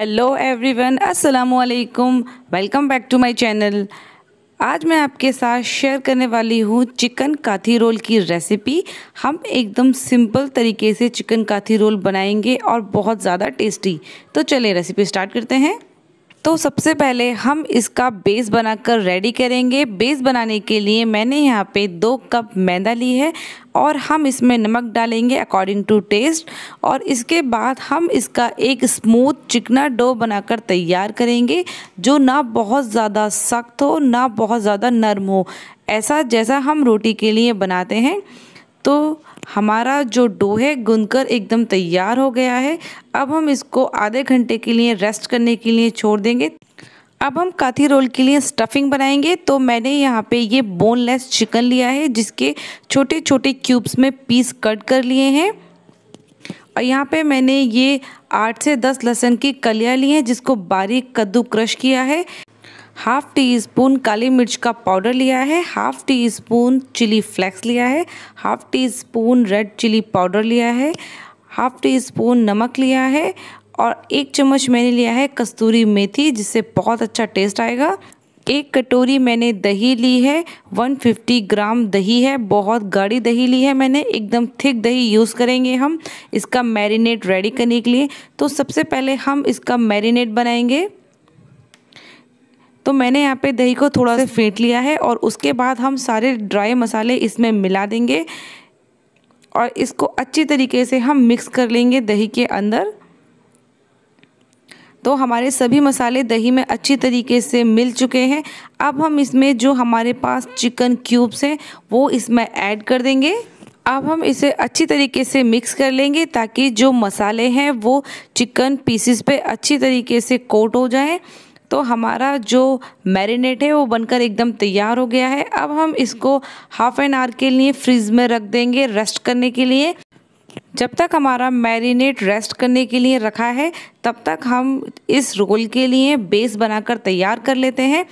hello everyone अस्सलाम वालेकुम welcome back to my channel आज मैं आपके साथ शेयर करने वाली हूँ चिकन काथी रोल की रेसिपी हम एकदम सिंपल तरीके से चिकन काथी रोल बनाएंगे और बहुत ज़्यादा टेस्टी तो चलिए रेसिपी स्टार्ट करते हैं तो सबसे पहले हम इसका बेस बनाकर रेडी करेंगे बेस बनाने के लिए मैंने यहाँ पे दो कप मैदा ली है और हम इसमें नमक डालेंगे अकॉर्डिंग टू टेस्ट और इसके बाद हम इसका एक स्मूथ चिकना डो बनाकर तैयार करेंगे जो ना बहुत ज़्यादा सख्त हो ना बहुत ज़्यादा नरम हो ऐसा जैसा हम रोटी के लिए बनाते हैं तो हमारा जो डो है गुनकर एकदम तैयार हो गया है अब हम इसको आधे घंटे के लिए रेस्ट करने के लिए छोड़ देंगे अब हम काथी रोल के लिए स्टफिंग बनाएंगे तो मैंने यहाँ पे ये बोनलेस चिकन लिया है जिसके छोटे छोटे क्यूब्स में पीस कट कर लिए हैं और यहाँ पे मैंने ये आठ से दस लहसुन की कलियाँ ली हैं जिसको बारीक कद्दू क्रश किया है हाफ टी स्पून काली मिर्च का पाउडर लिया है half teaspoon chili flakes लिया है half teaspoon red chili powder लिया है हाफ टी स्पून नमक लिया है और एक चम्मच मैंने लिया है कस्तूरी मेथी जिससे बहुत अच्छा टेस्ट आएगा एक कटोरी मैंने दही ली है 150 ग्राम दही है बहुत गाढ़ी दही ली है मैंने एकदम थिक दही यूज़ करेंगे हम इसका मैरिनेट रेडी करने के लिए तो सबसे पहले हम इसका मैरिनेट बनाएंगे तो मैंने यहाँ पे दही को थोड़ा सा फेंट लिया है और उसके बाद हम सारे ड्राई मसाले इसमें मिला देंगे और इसको अच्छी तरीके से हम मिक्स कर लेंगे दही के अंदर तो हमारे सभी मसाले दही में अच्छी तरीके से मिल चुके हैं अब हम इसमें जो हमारे पास चिकन क्यूब्स हैं वो इसमें ऐड कर देंगे अब हम इसे अच्छी तरीके से मिक्स कर लेंगे ताकि जो मसाले हैं वो चिकन पीसेस पे अच्छी तरीके से कोट हो जाएं तो हमारा जो मैरिनेट है वो बनकर एकदम तैयार हो गया है अब हम इसको हाफ एन आवर के लिए फ्रिज में रख देंगे रेस्ट करने के लिए जब तक हमारा मैरिनेट रेस्ट करने के लिए रखा है तब तक हम इस रोल के लिए बेस बनाकर तैयार कर लेते हैं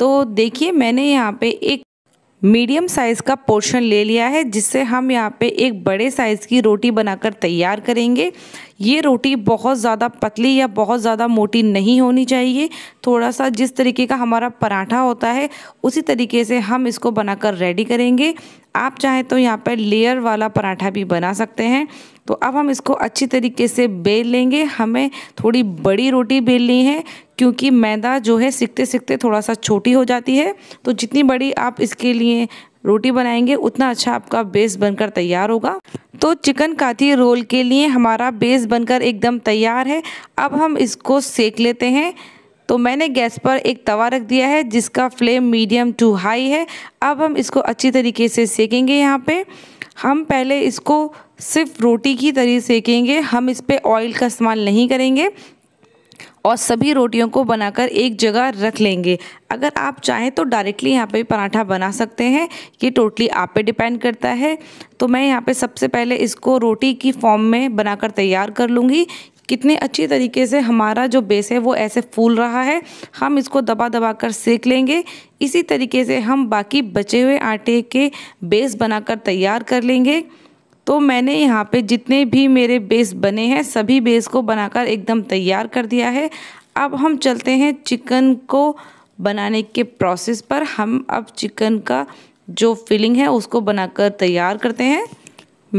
तो देखिए मैंने यहाँ पे एक मीडियम साइज़ का पोर्शन ले लिया है जिससे हम यहाँ पे एक बड़े साइज़ की रोटी बनाकर तैयार करेंगे ये रोटी बहुत ज़्यादा पतली या बहुत ज़्यादा मोटी नहीं होनी चाहिए थोड़ा सा जिस तरीके का हमारा पराठा होता है उसी तरीके से हम इसको बनाकर रेडी करेंगे आप चाहें तो यहाँ पर लेयर वाला पराठा भी बना सकते हैं तो अब हम इसको अच्छी तरीके से बेल लेंगे हमें थोड़ी बड़ी रोटी बेलनी है क्योंकि मैदा जो है सीखते सीखते थोड़ा सा छोटी हो जाती है तो जितनी बड़ी आप इसके लिए रोटी बनाएंगे उतना अच्छा आपका बेस बनकर तैयार होगा तो चिकन काथी रोल के लिए हमारा बेस बनकर एकदम तैयार है अब हम इसको सेक लेते हैं तो मैंने गैस पर एक तवा रख दिया है जिसका फ्लेम मीडियम टू हाई है अब हम इसको अच्छी तरीके से सेकेंगे यहाँ पे हम पहले इसको सिर्फ रोटी की तरह सेकेंगे हम इस पर ऑयल का इस्तेमाल नहीं करेंगे और सभी रोटियों को बनाकर एक जगह रख लेंगे अगर आप चाहें तो डायरेक्टली यहाँ पे पराठा बना सकते हैं ये टोटली आप पे डिपेंड करता है तो मैं यहाँ पे सबसे पहले इसको रोटी की फॉर्म में बनाकर तैयार कर लूँगी कितने अच्छी तरीके से हमारा जो बेस है वो ऐसे फूल रहा है हम इसको दबा दबा कर सेक लेंगे इसी तरीके से हम बाकी बचे हुए आटे के बेस बनाकर तैयार कर लेंगे तो मैंने यहाँ पे जितने भी मेरे बेस बने हैं सभी बेस को बनाकर एकदम तैयार कर दिया है अब हम चलते हैं चिकन को बनाने के प्रोसेस पर हम अब चिकन का जो फिलिंग है उसको बनाकर तैयार करते हैं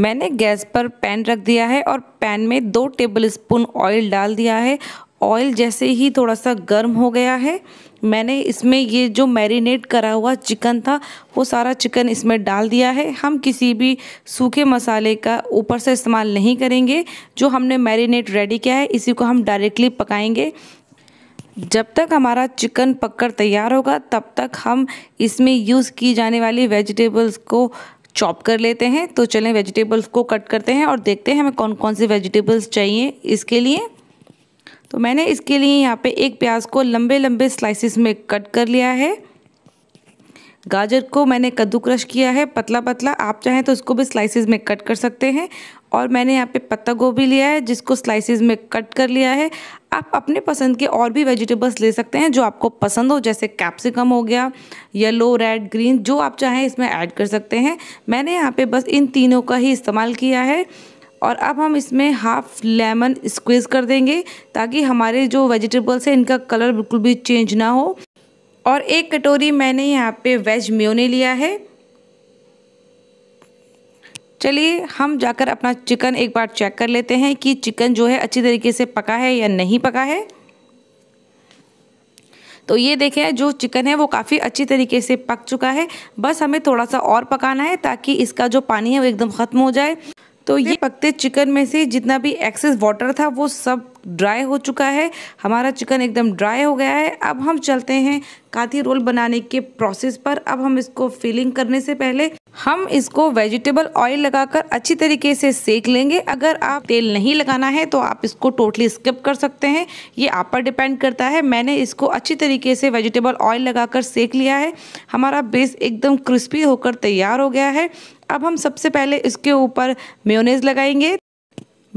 मैंने गैस पर पैन रख दिया है और पैन में दो टेबल स्पून ऑयल डाल दिया है ऑयल जैसे ही थोड़ा सा गर्म हो गया है मैंने इसमें ये जो मैरिनेट करा हुआ चिकन था वो सारा चिकन इसमें डाल दिया है हम किसी भी सूखे मसाले का ऊपर से इस्तेमाल नहीं करेंगे जो हमने मैरिनेट रेडी किया है इसी को हम डायरेक्टली पकाएंगे जब तक हमारा चिकन पककर तैयार होगा तब तक हम इसमें यूज़ की जाने वाली वेजिटेबल्स को चॉप कर लेते हैं तो चलें वेजिटेबल्स को कट करते हैं और देखते हैं हमें कौन कौन से वेजिटेबल्स चाहिए इसके लिए तो मैंने इसके लिए यहाँ पे एक प्याज को लंबे लंबे स्लाइसिस में कट कर लिया है गाजर को मैंने कद्दू क्रश किया है पतला पतला आप चाहें तो उसको भी स्लाइसिस में कट कर सकते हैं और मैंने यहाँ पे पत्ता गोभी लिया है जिसको स्लाइसिस में कट कर लिया है आप अपने पसंद के और भी वेजिटेबल्स ले सकते हैं जो आपको पसंद हो जैसे कैप्सिकम हो गया येलो रेड ग्रीन जो आप चाहें इसमें ऐड कर सकते हैं मैंने यहाँ पे बस इन तीनों का ही इस्तेमाल किया है और अब हम इसमें हाफ लेमन स्क्वीज़ कर देंगे ताकि हमारे जो वेजिटेबल्स हैं इनका कलर बिल्कुल भी चेंज ना हो और एक कटोरी मैंने यहाँ पे वेज म्योने लिया है चलिए हम जाकर अपना चिकन एक बार चेक कर लेते हैं कि चिकन जो है अच्छी तरीके से पका है या नहीं पका है तो ये देखें जो चिकन है वो काफ़ी अच्छी तरीके से पक चुका है बस हमें थोड़ा सा और पकाना है ताकि इसका जो पानी है वो एकदम ख़त्म हो जाए तो ये पकते चिकन में से जितना भी एक्सेस वाटर था वो सब ड्राई हो चुका है हमारा चिकन एकदम ड्राई हो गया है अब हम चलते हैं काथी रोल बनाने के प्रोसेस पर अब हम इसको फिलिंग करने से पहले हम इसको वेजिटेबल ऑयल लगाकर अच्छी तरीके से सेक लेंगे अगर आप तेल नहीं लगाना है तो आप इसको टोटली स्किप कर सकते हैं ये आप पर डिपेंड करता है मैंने इसको अच्छी तरीके से वेजिटेबल ऑयल लगाकर सेक लिया है हमारा बेस एकदम क्रिस्पी होकर तैयार हो गया है अब हम सबसे पहले इसके ऊपर म्योनेज लगाएंगे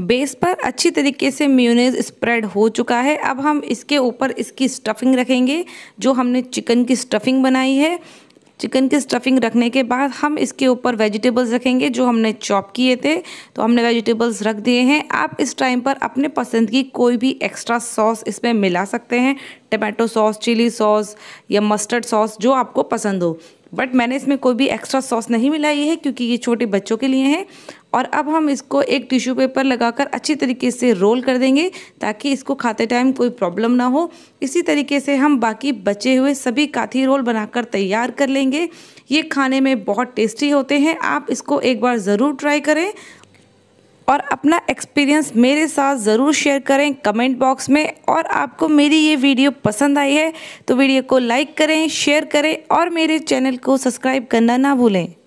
बेस पर अच्छी तरीके से म्यूनेज स्प्रेड हो चुका है अब हम इसके ऊपर इसकी स्टफिंग रखेंगे जो हमने चिकन की स्टफिंग बनाई है चिकन की स्टफिंग रखने के बाद हम इसके ऊपर वेजिटेबल्स रखेंगे जो हमने चॉप किए थे तो हमने वेजिटेबल्स रख दिए हैं आप इस टाइम पर अपने पसंद की कोई भी एक्स्ट्रा सॉस इसमें मिला सकते हैं टमाटो सॉस चिली सॉस या मस्टर्ड सॉस जो आपको पसंद हो बट मैंने इसमें कोई भी एक्स्ट्रा सॉस नहीं मिलाई है क्योंकि ये छोटे बच्चों के लिए हैं और अब हम इसको एक टिश्यू पेपर लगाकर अच्छी तरीके से रोल कर देंगे ताकि इसको खाते टाइम कोई प्रॉब्लम ना हो इसी तरीके से हम बाकी बचे हुए सभी काथी रोल बनाकर तैयार कर लेंगे ये खाने में बहुत टेस्टी होते हैं आप इसको एक बार ज़रूर ट्राई करें और अपना एक्सपीरियंस मेरे साथ ज़रूर शेयर करें कमेंट बॉक्स में और आपको मेरी ये वीडियो पसंद आई है तो वीडियो को लाइक करें शेयर करें और मेरे चैनल को सब्सक्राइब करना ना भूलें